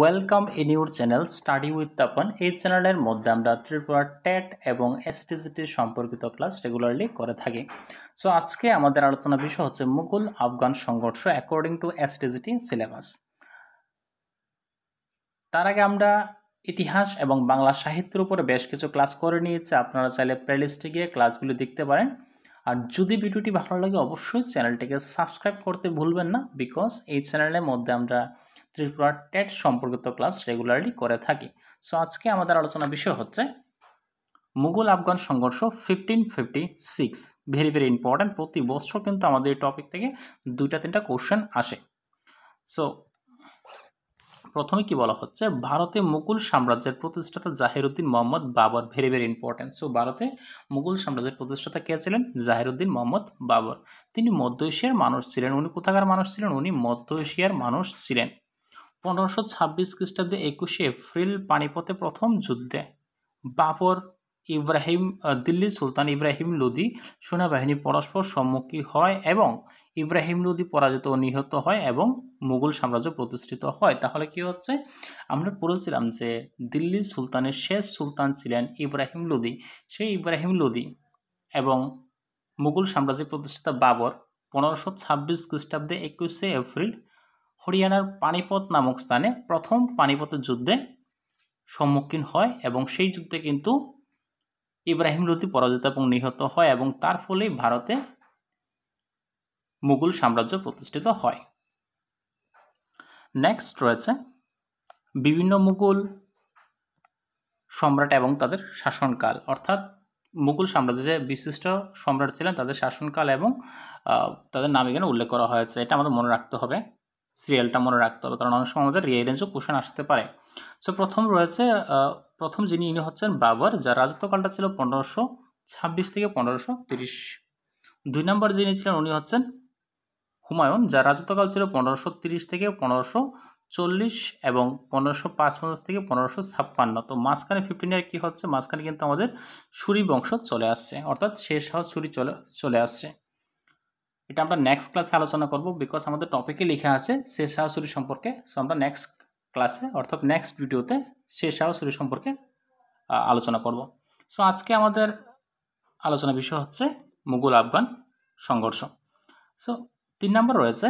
welcome in your channel study with Tapan এই চ্যানেলের মধ্যে আমরা ত্রিপুরা টেট এবং এসটিজিটি সম্পর্কিত ক্লাস রেগুলারলি করে থাকি সো আজকে আমাদের আলোচনা বিষয় হচ্ছে মুঘল আফগান সংঘর্ষ অ্যাকর্ডিং টু এসটিজিটি সিলেবাস তার আগে আমরা ইতিহাস এবং বাংলা সাহিত্যের উপরে বেশ কিছু ক্লাস করে নিয়েছে আপনারা চাইলে প্লেলিস্টে গিয়ে ক্লাসগুলি দেখতে পারেন আর যদি ভিডিওটি ভালো লাগে অবশ্যই চ্যানেলটিকে সাবস্ক্রাইব করতে ভুলবেন না বিকজ এই চ্যানেলের মধ্যে আমরা ত্রিপুরা টেট সম্পর্কিত ক্লাস রেগুলারলি করে থাকি সো আজকে আমাদের আলোচনা বিষয় হচ্ছে মুঘল আফগান সংঘর্ষ fifteen fifty six very very important প্রতি বছর কিন্তু আমাদের এই টপিক থেকে দুইটা তিনটা কোশ্চেন আসে সো প্রথমে কি বলা হচ্ছে ভারতে মুঘল সাম্রাজ্যের প্রতিষ্ঠাতা Zahiruddin Mohammad Babur very very important so ভারতে মুঘল সাম্রাজ্যের প্রতিষ্ঠাতা কে ছিলেন জাহিরুদ্দিন মোহাম্মদ বাবর তিনি মধ্য এশিয়ার মানুষ ছিলেন উনি কোথাকার মানুষ ছিলেন উনি মধ্য এশিয়ার মানুষ ছিলেন পনেরোশো ছাব্বিশ খ্রিস্টাব্দে একুশে এপ্রিল পানিপথে প্রথম যুদ্ধে বাবর ইব্রাহিম দিল্লি সুলতান ইব্রাহিম লোদি সেনাবাহিনী পরস্পর সম্মুখীন হয় এবং ইব্রাহিম লোদি পরাজিত ও নিহত হয় এবং মুঘল সাম্রাজ্য প্রতিষ্ঠিত হয় তাহলে কি হচ্ছে আমরা পড়েছিলাম যে দিল্লি সুলতানের শেষ সুলতান ছিলেন ইব্রাহিম লোদি সেই ইব্রাহিম লোদি এবং মুঘল সাম্রাজ্যের প্রতিষ্ঠিত বাবর পনেরোশো ছাব্বিশ খ্রিস্টাব্দে একুশে এপ্রিল হরিয়ানার পানিপত নামক স্থানে প্রথম পানিপথের যুদ্ধে সম্মুখীন হয় এবং সেই যুদ্ধে কিন্তু ইব্রাহিম লোদি পরাজিত এবং নিহত হয় এবং তার ফলেই ভারতে মুঘল সাম্রাজ্য প্রতিষ্ঠিত হয় নেক্সট রয়েছে বিভিন্ন মুঘল সম্রাট এবং তাদের শাসনকাল অর্থাৎ মুঘল সাম্রাজ্যে বিশিষ্ট সম্রাট ছিলেন তাদের শাসনকাল এবং তাদের নাম এখানে উল্লেখ করা হয়েছে এটা আমাদের মনে রাখতে হবে সিরিয়ালটা মনে রাখতে হবে কারণ অনেক সময় আমাদের রিয়ারেঞ্জও কোশ্চেন আসতে পারে সো প্রথম রয়েছে প্রথম যিনি ইনি হচ্ছেন বাবর যার রাজত্বকালটা ছিল পনেরোশো ছাব্বিশ থেকে পনেরোশো তিরিশ দুই নম্বর যিনি ছিলেন উনি হচ্ছেন হুমায়ুন যার রাজত্বকাল ছিল পনেরোশো তিরিশ থেকে পনেরোশো চল্লিশ এবং পনেরোশো পাঁচ পঞ্চাশ থেকে পনেরোশো ছাপ্পান্ন তো মাঝখানে ফিফটিন ইয়ার কী হচ্ছে মাঝখানে কিন্তু আমাদের সুরি বংশ চলে আসছে অর্থাৎ শেষ হাউস সুরি চলে চলে আসছে এটা আমরা নেক্সট ক্লাসে আলোচনা করব বিকজ আমাদের টপিকে লেখা আছে শেষ সাহসুরি সম্পর্কে সো আমরা নেক্সট ক্লাসে অর্থাৎ নেক্সট ভিডিওতে শেষ সাহসুরি সম্পর্কে আলোচনা করব সো আজকে আমাদের আলোচনা বিষয় হচ্ছে মুঘল আফগান সংঘর্ষ সো তিন নম্বর রয়েছে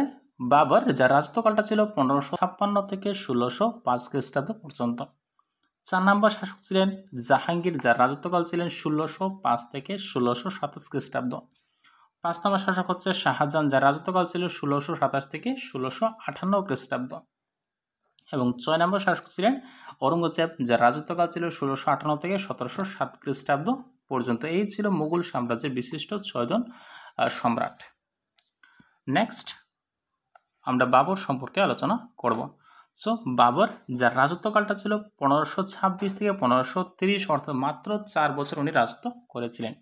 বাবর যার রাজত্বকালটা ছিল পনেরোশো ছাপ্পান্ন থেকে ষোলোশো পাঁচ খ্রিস্টাব্দ পর্যন্ত চার নম্বর শাসক ছিলেন জাহাঙ্গীর যার রাজত্বকাল ছিলেন ষোলোশো পাঁচ থেকে ষোলোশো সাতাশ খ্রিস্টাব্দ পাঁচ নম্বর শাসক হচ্ছে শাহজাহান যার রাজত্বকাল ছিল ষোলোশো সাতাশ থেকে ষোলোশো আঠান্ন খ্রিস্টাব্দ এবং ছয় নম্বর শাসক ছিলেন ঔরঙ্গজেব যার রাজত্বকাল ছিল ষোলোশো আটান্ন থেকে সতেরোশো সাত খ্রিস্টাব্দ পর্যন্ত এই ছিল মুঘল সাম্রাজ্যের বিশিষ্ট ছয়জন সম্রাট নেক্সট আমরা বাবর সম্পর্কে আলোচনা করব সো বাবর যার রাজত্বকালটা ছিল পনেরোশো ছাব্বিশ থেকে পনেরোশো তিরিশ অর্থাৎ মাত্র চার বছর উনি রাজত্ব করেছিলেন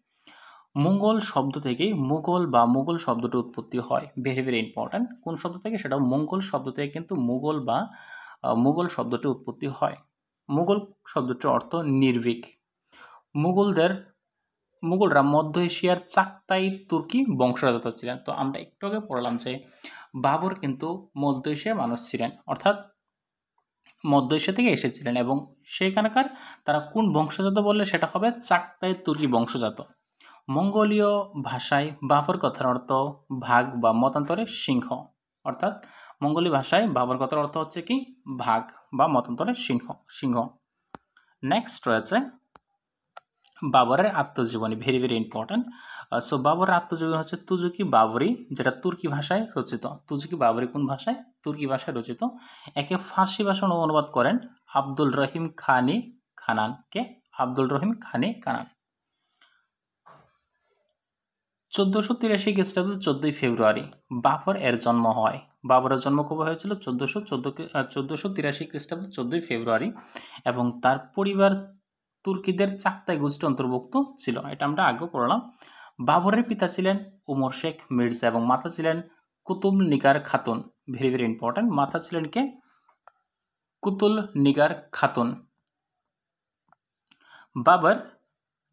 মুঘল শব্দ থেকে মুঘল বা মুঘল শব্দটি উৎপত্তি হয় ভেরি ভেরি ইম্পর্ট্যান্ট কোন শব্দ থেকে সেটা মঙ্গল শব্দ থেকে কিন্তু মুঘল বা মুঘল শব্দটি উৎপত্তি হয় মুঘল শব্দটির অর্থ নির্ভীক মুঘলদের মুঘলরা মধ্য এশিয়ার চাকতাই তুর্কি বংশজাত ছিলেন তো আমরা একটু আগে পড়লাম যে বাবর কিন্তু মধ্য এশিয়ার মানুষ ছিলেন অর্থাৎ মধ্য এশিয়া থেকে এসেছিলেন এবং সেখানকার তারা কোন বংশজাত বললে সেটা হবে চাকতাই তুর্কি বংশজাত মঙ্গোলীয় ভাষায় বাবর কথার অর্থ ভাগ বা মতান্তরে সিংহ অর্থাৎ মঙ্গোলীয় ভাষায় বাবর কথার অর্থ হচ্ছে কি ভাগ বা মতান্তরে সিংহ সিংহ নেক্সট রয়েছে বাবরের আত্মজীবনী ভেরি ভেরি ইম্পর্ট্যান্ট সো বাবরের আত্মজীবনী হচ্ছে তুজুকি বাবরি যেটা তুর্কি ভাষায় রচিত তুজুকি বাবরি কোন ভাষায় তুর্কি ভাষায় রচিত একে ফার্সি ভাষণ অনুবাদ করেন আব্দুল রহিম খানি খানানকে আব্দুল রহিম খানি খানান চোদ্দোশো তিরাশি খ্রিস্টাব্দে চোদ্দোই ফেব্রুয়ারি বাবর এর জন্ম হয় বাবরের জন্ম কবে হয়েছিল চোদ্দোশো চোদ্দো চোদ্দোশো তিরাশি খ্রিস্টাব্দে চোদ্দোই ফেব্রুয়ারি এবং তার পরিবার তুর্কিদের চাকতায় গোষ্ঠী অন্তর্ভুক্ত ছিল এটা আমরা আগেও করলাম বাবরের পিতা ছিলেন উমর শেখ মির্জা এবং মাতা ছিলেন Kutub Nigar Khatun very very important মাতা ছিলেন কে কুতুল নিগার খাতুন বাবর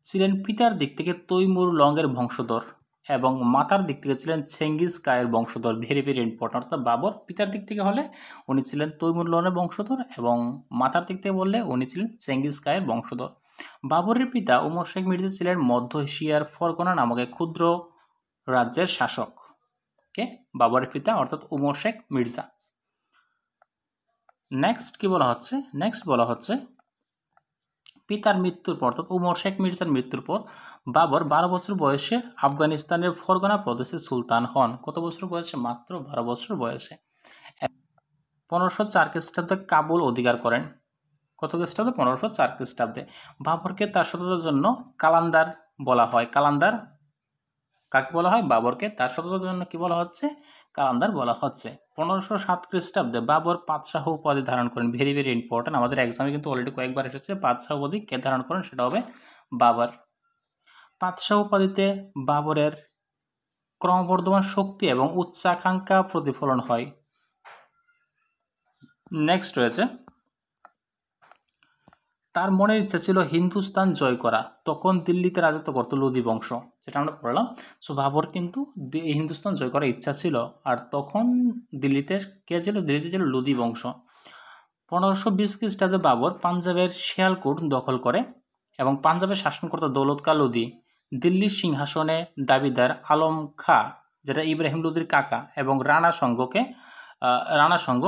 ছিলেন পিতার দিক থেকে তৈমুর লংয়ের বংশধর এবং মাতার দিক থেকে ছিলেন চেঙ্গিস কায়ের বংশধর ভেরি ভেরি ইম্পর্টেন্ট অর্থাৎ বাবর পিতার দিক থেকে হলে উনি ছিলেন লোনের বংশধর এবং মাতার দিক থেকে বললে উনি ছিলেন চেঙ্গিস কায়ের বংশধর বাবরের পিতা উমর শেখ মির্জা ছিলেন মধ্য এশিয়ার ফরগনা নামক এক ক্ষুদ্র রাজ্যের শাসক কে বাবরের পিতা অর্থাৎ উমর শেখ মির্জা নেক্সট কি বলা হচ্ছে নেক্সট বলা হচ্ছে পিতার মৃত্যুর পর অর্থাৎ উমর শেখ মির্জার মৃত্যুর পর বাবর বারো বছর বয়সে আফগানিস্তানের ফরগনা প্রদেশে সুলতান হন কত বছর বয়সে মাত্র বারো বছর বয়সে পনেরোশো চার খ্রিস্টাব্দে কাবুল অধিকার করেন কত খ্রিস্টাব্দে পনেরোশো চার খ্রিস্টাব্দে বাবরকে তার সততার জন্য কালান্দার বলা হয় কালান্দার কাকে বলা হয় বাবরকে তার সততার জন্য কি বলা হচ্ছে কালামদার বলা হচ্ছে পনেরোশো সাত খ্রিস্টাব্দে বাবর পাঁচশাহ উপাধি ধারণ করেন ভেরি ভেরি ইম্পর্ট্যান্ট আমাদের এক্সামে কিন্তু অলরেডি কয়েকবার এসেছে পাঁচশাহ উপাধি কে ধারণ করেন সেটা হবে বাবর পাঁচশাহ উপাধিতে বাবরের ক্রমবর্ধমান শক্তি এবং উচ্চাকাঙ্ক্ষা প্রতিফলন হয় নেক্সট রয়েছে তার মনের ইচ্ছা ছিল হিন্দুস্তান জয় করা তখন দিল্লিতে রাজত্ব করতো লোদি বংশ যেটা আমরা পড়লাম সো বাবর কিন্তু হিন্দুস্তান জয় করার ইচ্ছা ছিল আর তখন দিল্লিতে কে ছিল দিল্লিতে ছিল লোদি বংশ পনেরোশো বিশ খ্রিস্টাব্দে বাবর পাঞ্জাবের শিয়ালকোট দখল করে এবং পাঞ্জাবের শাসনকর্তা দৌলত কা লোদি দিল্লির সিংহাসনে দাবিদার আলম খা যেটা ইব্রাহিম লোদির কাকা এবং রানা সংঘকে রানা সংঘ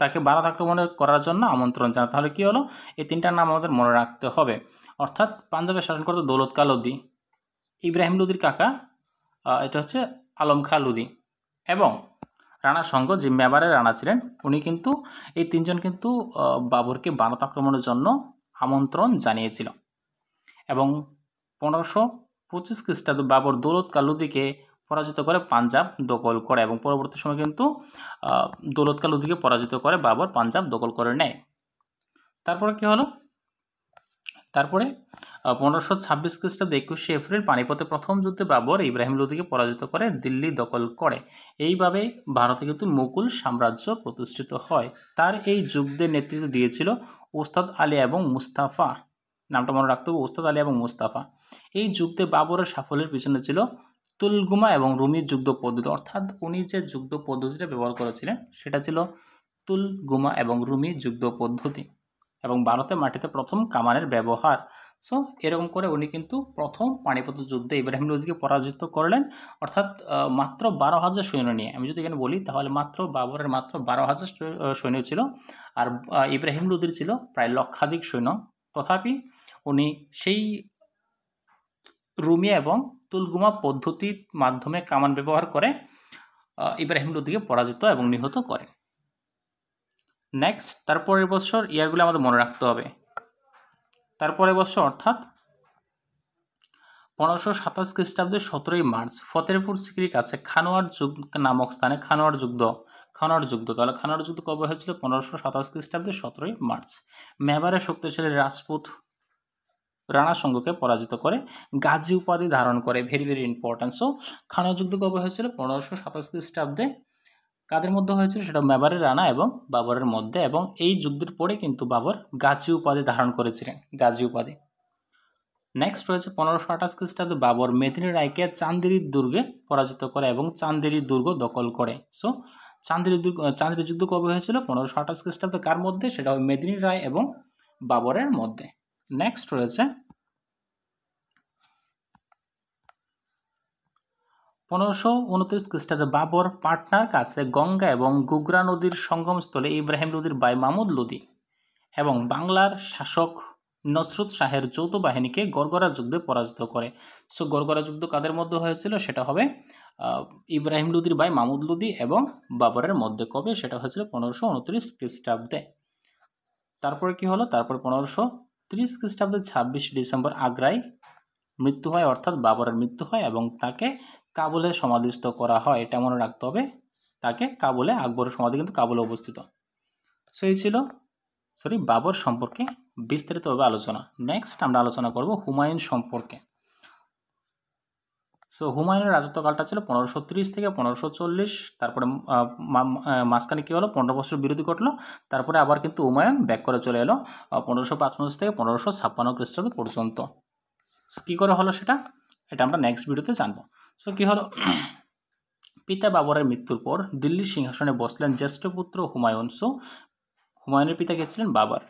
তাকে বারাত আক্রমণে করার জন্য আমন্ত্রণ জানায় তাহলে কী হলো এই তিনটার নাম আমাদের মনে রাখতে হবে অর্থাৎ পাঞ্জাবে শাসন করতে দৌলত খা লোদি ইব্রাহিম লুদির কাকা এটা হচ্ছে আলম খা লুদি এবং রানা সঙ্গ যে মেবারের রানা ছিলেন উনি কিন্তু এই তিনজন কিন্তু বাবরকে বারাত আক্রমণের জন্য আমন্ত্রণ জানিয়েছিল এবং পনেরোশো পঁচিশ খ্রিস্টাব্দ বাবর দৌলত কালুদিকে পরাজিত করে পাঞ্জাব দখল করে এবং পরবর্তী সময় কিন্তু দৌলতকাল কালুদিকে পরাজিত করে বাবর পাঞ্জাব দখল করে নেয় তারপরে কি হলো তারপরে পনেরোশো ছাব্বিশ খ্রিস্টাব্দে একুশে এপ্রিল পানিপথে প্রথম যুদ্ধে বাবর ইব্রাহিম লোদিকে পরাজিত করে দিল্লি দখল করে এইভাবে ভারতে কিন্তু মুকুল সাম্রাজ্য প্রতিষ্ঠিত হয় তার এই যুদ্ধের নেতৃত্ব দিয়েছিল ওস্তাদ আলী এবং মুস্তাফা নামটা মনে রাখতে হবে ওস্তাদ আলী এবং মুস্তাফা এই যুদ্ধে বাবরের সাফল্যের পিছনে ছিল তুলগুমা এবং রুমির যুদ্ধ পদ্ধতি অর্থাৎ উনি যে যুদ্ধ পদ্ধতিটা ব্যবহার করেছিলেন সেটা ছিল তুলগুমা এবং রুমি যুদ্ধ পদ্ধতি এবং ভারতের মাটিতে প্রথম কামানের ব্যবহার সো এরকম করে উনি কিন্তু প্রথম পানিপথ যুদ্ধে ইব্রাহিম লোজিকে পরাজিত করলেন অর্থাৎ মাত্র বারো হাজার সৈন্য নিয়ে আমি যদি এখানে বলি তাহলে মাত্র বাবরের মাত্র বারো হাজার সৈন্য ছিল আর ইব্রাহিম লোদির ছিল প্রায় লক্ষাধিক সৈন্য তথাপি উনি সেই রুমি এবং তুলগুমা পদ্ধতির মাধ্যমে কামান ব্যবহার করে ইব্রাহিম লোদিকে পরাজিত এবং নিহত করে নেক্সট তারপরের বছর ইয়ারগুলো আমাদের মনে রাখতে হবে তারপরের বছর অর্থাৎ পনেরোশো সাতাশ খ্রিস্টাব্দের সতেরোই মার্চ ফতেহপুর সিকরির কাছে খানোয়ার যুগ নামক স্থানে খানোয়ার যুদ্ধ খানোয়ার যুদ্ধ তাহলে খানোয়ার যুদ্ধ কবে হয়েছিল পনেরোশো সাতাশ খ্রিস্টাব্দের সতেরোই মার্চ মেহবারের শক্তিশালী রাজপুত রানা সঙ্গকে পরাজিত করে গাজী উপাধি ধারণ করে ভেরি ভেরি ইম্পর্ট্যান্ট সো খানও যুদ্ধ কবে হয়েছিল পনেরোশো সাতাশ খ্রিস্টাব্দে কাদের মধ্যে হয়েছিল সেটা মেবারের রানা এবং বাবরের মধ্যে এবং এই যুদ্ধের পরে কিন্তু বাবর গাজী উপাধি ধারণ করেছিলেন গাজী উপাধি নেক্সট রয়েছে পনেরোশো আঠাশ খ্রিস্টাব্দে বাবর মেদিনী রায়কে চান্দেরির দুর্গে পরাজিত করে এবং চান্দেরি দুর্গ দখল করে সো চান্দেরি দুর্গ চান্দেরি যুদ্ধ কবে হয়েছিল পনেরোশো আঠাশ খ্রিস্টাব্দে কার মধ্যে সেটা হয় মেদিনী রায় এবং বাবরের মধ্যে নেক্সট রয়েছে পনেরোশো উনত্রিশ খ্রিস্টাব্দে বাবর পাটনার কাছে গঙ্গা এবং গুগরা নদীর সঙ্গমস্থলে ইব্রাহিম লোদির বাই মামুদ লোদি এবং বাংলার শাসক নসরুত শাহের যৌথ বাহিনীকে গরগরা যুদ্ধে পরাজিত করে সো গরগরা যুদ্ধ কাদের মধ্যে হয়েছিল সেটা হবে ইব্রাহিম লুদির বাই মামুদ লুদি এবং বাবরের মধ্যে কবে সেটা হয়েছিল পনেরোশো উনত্রিশ খ্রিস্টাব্দে তারপরে কি হলো তারপর পনেরোশো তিরিশ খ্রিস্টাব্দে ছাব্বিশে ডিসেম্বর আগ্রায় মৃত্যু হয় অর্থাৎ বাবরের মৃত্যু হয় এবং তাকে কাবুলে সমাধিস্থ করা হয় এটা মনে রাখতে হবে তাকে কাবুলে আকবরের সমাধি কিন্তু কাবুলে অবস্থিত সো ছিল সরি বাবর সম্পর্কে বিস্তারিতভাবে আলোচনা নেক্সট আমরা আলোচনা করব হুমায়ুন সম্পর্কে সো হুমায়ুনের রাজত্বকালটা ছিল পনেরোশো তিরিশ থেকে পনেরোশো চল্লিশ তারপরে মাঝখানে কী হলো পনেরো বছর বিরতি ঘটলো তারপরে আবার কিন্তু হুমায়ুন ব্যাক করে চলে এলো পনেরোশো পাঁচপঞ্চাশ থেকে পনেরোশো ছাপ্পান্ন খ্রিস্টাব্দ পর্যন্ত সো কী করে হলো সেটা এটা আমরা নেক্সট ভিডিওতে জানবো সো কী হলো পিতা বাবরের মৃত্যুর পর দিল্লির সিংহাসনে বসলেন জ্যেষ্ঠ পুত্র হুমায়ুন সো হুমায়ুনের পিতা গেছিলেন বাবার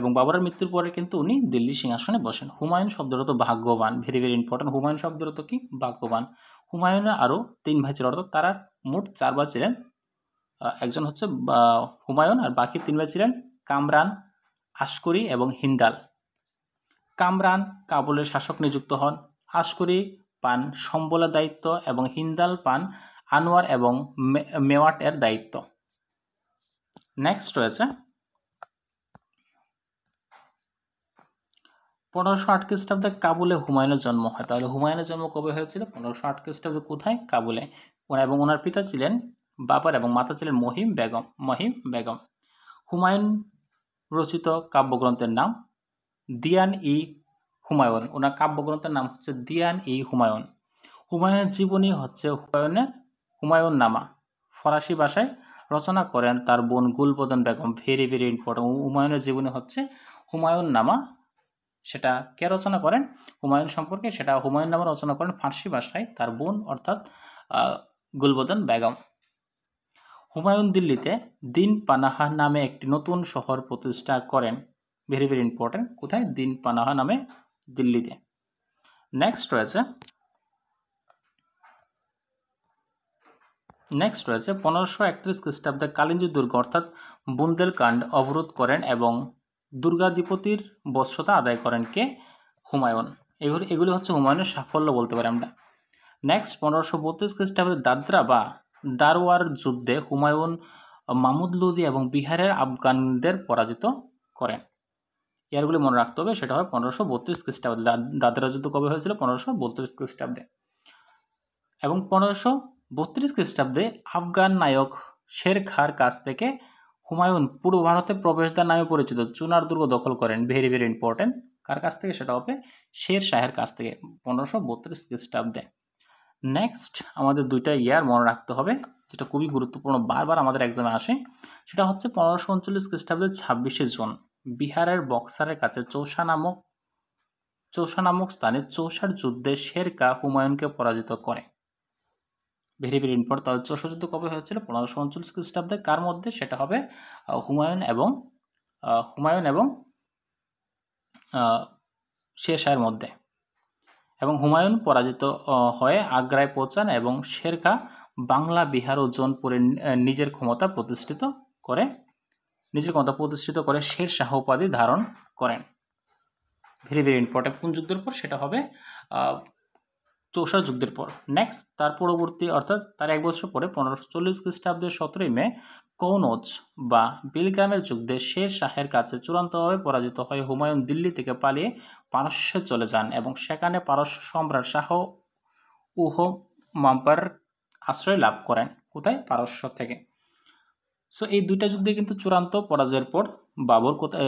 এবং বাবরের মৃত্যুর পরে কিন্তু উনি দিল্লি সিংহাসনে বসেন হুমায়ুন শব্দরত ভাগ্যবান ভেরি ভেরি ইম্পর্ট্যান্ট হুমায়ুন শব্দরত কি ভাগ্যবান হুমায়ুনের আরও তিন ভাই ছিল অর্থাৎ তারা মোট চার ভাই ছিলেন একজন হচ্ছে হুমায়ুন আর বাকি তিন ভাই ছিলেন কামরান আশকরি এবং হিন্দাল কামরান কাবুলের শাসক নিযুক্ত হন আশকরি পান সম্বলের দায়িত্ব এবং হিন্দাল পান আনোয়ার এবং মেওয়াটের দায়িত্ব নেক্সট রয়েছে পনেরোশো আট খ্রিস্টাব্দে কাবুলে হুমায়ুনের জন্ম হয় তাহলে হুমায়ুনের জন্ম কবে হয়েছিল পনেরোশো আট খ্রিস্টাব্দে কোথায় কাবুলে ওনার এবং ওনার পিতা ছিলেন বাবার এবং মাতা ছিলেন মহিম বেগম মহিম বেগম হুমায়ুন রচিত কাব্যগ্রন্থের নাম দিয়ান ই হুমায়ুন ওনার কাব্যগ্রন্থের নাম হচ্ছে দিয়ান ই হুমায়ুন হুমায়ুনের জীবনী হচ্ছে হুমায়ুনের হুমায়ুন নামা ফরাসি ভাষায় রচনা করেন তার বোন Gulbadan Begum very very important হুমায়ুনের জীবনী হচ্ছে হুমায়ুন নামা সেটা কে রচনা করেন হুমায়ুন সম্পর্কে সেটা হুমায়ুন নামে রচনা করেন ফার্সি ভাষায় তার বোন অর্থাৎ গুলবদন বেগম হুমায়ুন দিল্লিতে দিন পানাহা নামে একটি নতুন শহর প্রতিষ্ঠা করেন ভেরি ভেরি ইম্পর্ট্যান্ট কোথায় দিন পানাহা নামে দিল্লিতে নেক্সট রয়েছে নেক্সট রয়েছে পনেরোশো একত্রিশ খ্রিস্টাব্দে কালিঞ্জি দুর্গ অর্থাৎ বুন্দেলকাণ্ড অবরোধ করেন এবং দুর্গাধিপতির বস্ত্রতা আদায় করেন কে হুমায়ুন এগুলি এগুলি হচ্ছে হুমায়ুনের সাফল্য বলতে পারি আমরা নেক্সট পনেরোশো বত্রিশ খ্রিস্টাব্দে দাদরা বা দারওয়ার যুদ্ধে হুমায়ুন মামুদ লুদি এবং বিহারের আফগানদের পরাজিত করেন ইয়ারগুলি মনে রাখতে হবে সেটা হয় পনেরোশো বত্রিশ খ্রিস্টাব্দে দাদরা যুদ্ধ কবে হয়েছিল পনেরোশো বত্রিশ খ্রিস্টাব্দে এবং পনেরোশো বত্রিশ খ্রিস্টাব্দে আফগান নায়ক শের খার কাছ থেকে হুমায়ুন পূর্ব ভারতে প্রবেশদ্বার নামে পরিচিত চুনার দুর্গ দখল করেন ভেরি ভেরি ইম্পর্টেন্ট কার কাছ থেকে সেটা হবে শের শাহের কাছ থেকে পনেরোশো বত্রিশ খ্রিস্টাব্দে নেক্সট আমাদের দুইটা ইয়ার মনে রাখতে হবে যেটা খুবই গুরুত্বপূর্ণ বারবার আমাদের এক্সামে আসে সেটা হচ্ছে পনেরোশো উনচল্লিশ খ্রিস্টাব্দে ছাব্বিশে জুন বিহারের বক্সারের কাছে চৌষা নামক চৌষা নামক স্থানে চৌষার যুদ্ধে শেরকা হুমায়ুনকে পরাজিত করে ভেরি ভেরি ইম্পর্ট তাদের যুদ্ধ কবে হয়েছিল পনেরোশো উনচল্লিশ খ্রিস্টাব্দে কার মধ্যে সেটা হবে হুমায়ুন এবং হুমায়ুন এবং শের শাহের মধ্যে এবং হুমায়ুন পরাজিত হয়ে আগ্রায় পৌঁছান এবং শের খা বাংলা বিহার ও জোনপুরে নিজের ক্ষমতা প্রতিষ্ঠিত করে নিজের ক্ষমতা প্রতিষ্ঠিত করে শের শাহ উপাধি ধারণ করেন ভেরি ভেরি ইম্পর্টেন্ট কোন যুদ্ধের পর সেটা হবে চৌষা যুদ্ধের পর নেক্সট তার পরবর্তী অর্থাৎ তার এক বছর পরে পনেরোশো চল্লিশ খ্রিস্টাব্দে সতেরোই মে কৌনজ বা বিলগ্রামের যুদ্ধে শের শাহের কাছে চূড়ান্তভাবে পরাজিত হয়ে হুমায়ুন দিল্লি থেকে পালিয়ে পারস্যে চলে যান এবং সেখানে পারস্য সম্রাট শাহ উহ মাম্পার আশ্রয় লাভ করেন কোথায় পারস্য থেকে সো এই দুইটা যুদ্ধে কিন্তু চূড়ান্ত পরাজয়ের পর বাবর কোথায়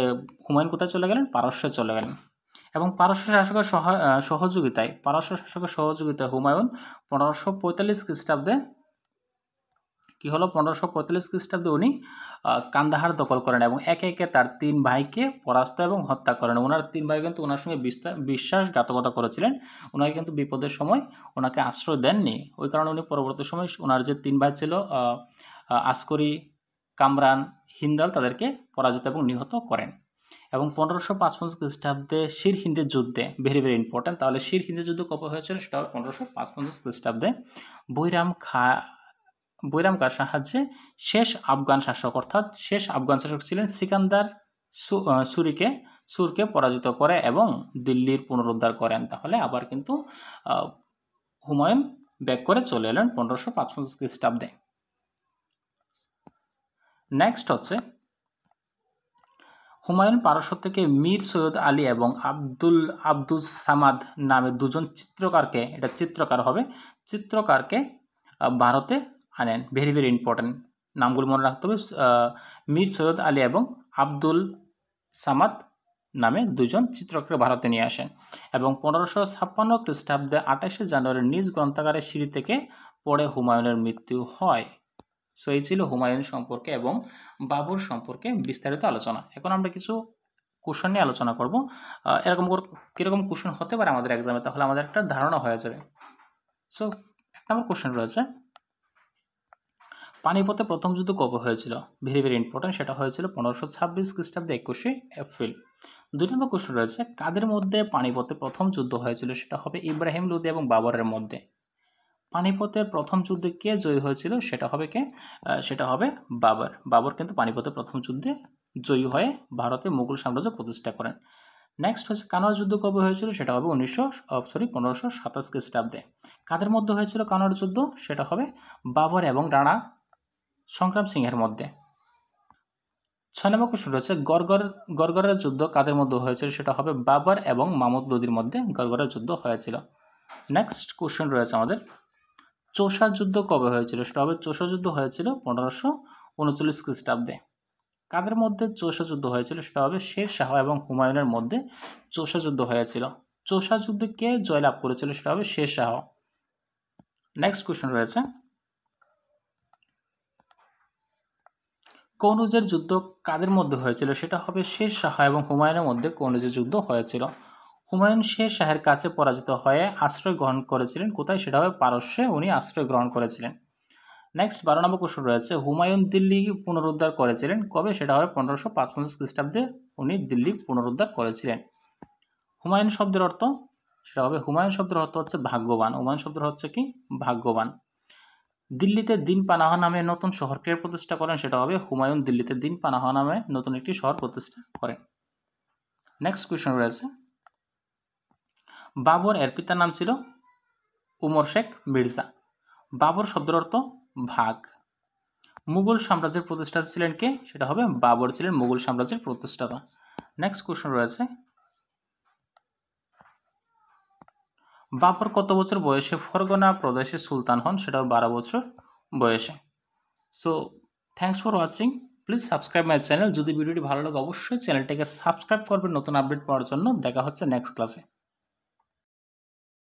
হুমায়ুন কোথায় চলে গেলেন পারস্যে চলে গেলেন এবং পারস্য শাসকের সহযোগিতায় পারস্য শাসকের সহযোগিতায় হুমায়ুন পনেরোশো পঁয়তাল্লিশ খ্রিস্টাব্দে কি হলো পনেরোশো পঁয়তাল্লিশ খ্রিস্টাব্দে উনি কান্দাহার দখল করেন এবং একে একে তার তিন ভাইকে পরাস্ত এবং হত্যা করেন ওনার তিন ভাই কিন্তু ওনার সঙ্গে বিশ্বাসঘাতকতা করেছিলেন ওনাকে কিন্তু বিপদের সময় ওনাকে আশ্রয় দেননি ওই কারণে উনি পরবর্তী সময় ওনার যে তিন ভাই ছিল আস্করি কামরান হিন্দাল তাদেরকে পরাজিত এবং নিহত করেন এবং পনেরোশো পাঁচপঞ্চ খ্রিস্টাব্দে শির হিন্দের যুদ্ধে ভেরি ভেরি ইম্পর্ট্যান্ট তাহলে শির হিন্দের যুদ্ধ কবে হয়েছিল সেটা পনেরোশো পাঁচপঞ্চাশ খ্রিস্টাব্দে বৈরাম খা বৈরাম খার সাহায্যে শেষ আফগান শাসক অর্থাৎ শেষ আফগান শাসক ছিলেন সিকান্দার সুরিকে সুরকে পরাজিত করে এবং দিল্লির পুনরুদ্ধার করেন তাহলে আবার কিন্তু হুমায়ুন ব্যাক করে চলে এলেন পনেরোশো পাঁচপঞ্চাশ খ্রিস্টাব্দে নেক্সট হচ্ছে হুমায়ুন পারস্য থেকে মীর সৈয়দ আলী এবং আব্দুল আব্দুস সামাদ নামে দুজন চিত্রকারকে এটা চিত্রকার হবে চিত্রকারকে ভারতে আনেন ভেরি ভেরি ইম্পর্ট্যান্ট নামগুলো মনে রাখতে হবে মীর সৈয়দ আলী এবং আব্দুল সামাদ নামে দুজন চিত্রকারকে ভারতে নিয়ে আসেন এবং পনেরোশো ছাপ্পান্ন খ্রিস্টাব্দে আঠাশে জানুয়ারি নিজ গ্রন্থাগারের সিঁড়ি থেকে পড়ে হুমায়ুনের মৃত্যু হয় সো এই ছিল হুমায়ুন সম্পর্কে এবং বাবুর সম্পর্কে বিস্তারিত আলোচনা এখন আমরা কিছু কোশ্চেন নিয়ে আলোচনা করব এরকম কীরকম কোশ্চেন হতে পারে আমাদের এক্সামে তাহলে আমাদের একটা ধারণা হয়ে যাবে সো এক নম্বর কোশ্চেন রয়েছে পানিপথে প্রথম যুদ্ধ কবে হয়েছিল ভেরি ভেরি ইম্পর্টেন্ট সেটা হয়েছিল পনেরোশো ছাব্বিশ খ্রিস্টাব্দে একুশে এপ্রিল দুই নম্বর কোশ্চেন রয়েছে কাদের মধ্যে পানিপথে প্রথম যুদ্ধ হয়েছিল সেটা হবে ইব্রাহিম লোদি এবং বাবরের মধ্যে পানিপথের প্রথম যুদ্ধে কে জয়ী হয়েছিল সেটা হবে কে সেটা হবে বাবর বাবর কিন্তু পানিপথের প্রথম যুদ্ধে জয়ী হয়ে ভারতে মুঘল সাম্রাজ্য প্রতিষ্ঠা করেন নেক্সট হচ্ছে কানোয়ার যুদ্ধ কবে হয়েছিল সেটা হবে উনিশশো সরি পনেরোশো সাতাশ খ্রিস্টাব্দে কাদের মধ্যে হয়েছিল কানোয়ার যুদ্ধ সেটা হবে বাবর এবং রানা সংগ্রাম সিংহের মধ্যে ছয় নম্বর কোশ্চেন রয়েছে গড়গড় গড়গড়ের যুদ্ধ কাদের মধ্যে হয়েছিল সেটা হবে বাবর এবং মামুদ লোদির মধ্যে গরগরের যুদ্ধ হয়েছিল নেক্সট কোশ্চেন রয়েছে আমাদের চোষা যুদ্ধ কবে হয়েছিল সেটা হবে চোষা যুদ্ধ হয়েছিল পনেরোশো উনচল্লিশ খ্রিস্টাব্দে কাদের মধ্যে চোষা যুদ্ধ হয়েছিল সেটা হবে শের শাহ এবং হুমায়ুনের মধ্যে চোষা যুদ্ধ হয়েছিল চোষা যুদ্ধে কে জয়লাভ করেছিল সেটা হবে শের শাহ নেক্সট কোয়েশন রয়েছে কৌনুজের যুদ্ধ কাদের মধ্যে হয়েছিল সেটা হবে শের শাহ এবং হুমায়ুনের মধ্যে কৌনুজের যুদ্ধ হয়েছিল হুমায়ুন শে শাহের কাছে পরাজিত হয়ে আশ্রয় গ্রহণ করেছিলেন কোথায় সেটা হবে পারস্যে উনি আশ্রয় গ্রহণ করেছিলেন নেক্সট বারো নম্বর কোশ্চন রয়েছে হুমায়ুন দিল্লি পুনরুদ্ধার করেছিলেন কবে সেটা হবে পনেরোশো পাঁচপঞ্চাশ খ্রিস্টাব্দে উনি দিল্লি পুনরুদ্ধার করেছিলেন হুমায়ুন শব্দের অর্থ সেটা হবে হুমায়ুন শব্দের অর্থ হচ্ছে ভাগ্যবান হুমায়ুন শব্দের হচ্ছে কি ভাগ্যবান দিল্লিতে দিন পানাহা নামে নতুন শহরকে প্রতিষ্ঠা করেন সেটা হবে হুমায়ুন দিল্লিতে দিন পানাহা নামে নতুন একটি শহর প্রতিষ্ঠা করেন নেক্সট কোয়েশ্চেন রয়েছে বাবর এর পিতার নাম ছিল উমর শেখ মির্জা বাবর শব্দের অর্থ ভাগ মুঘল সাম্রাজ্যের প্রতিষ্ঠাতা ছিলেন কে সেটা হবে বাবর ছিলেন মুঘল সাম্রাজ্যের প্রতিষ্ঠাতা নেক্সট কোশ্চেন রয়েছে বাবর কত বছর বয়সে ফরগনা প্রদেশের সুলতান হন সেটাও বারো বছর বয়সে so thanks for watching please subscribe my channel যদি ভিডিওটি ভালো লাগে অবশ্যই চ্যানেলটাকে সাবস্ক্রাইব করবেন নতুন আপডেট পাওয়ার জন্য দেখা হচ্ছে নেক্সট ক্লাসে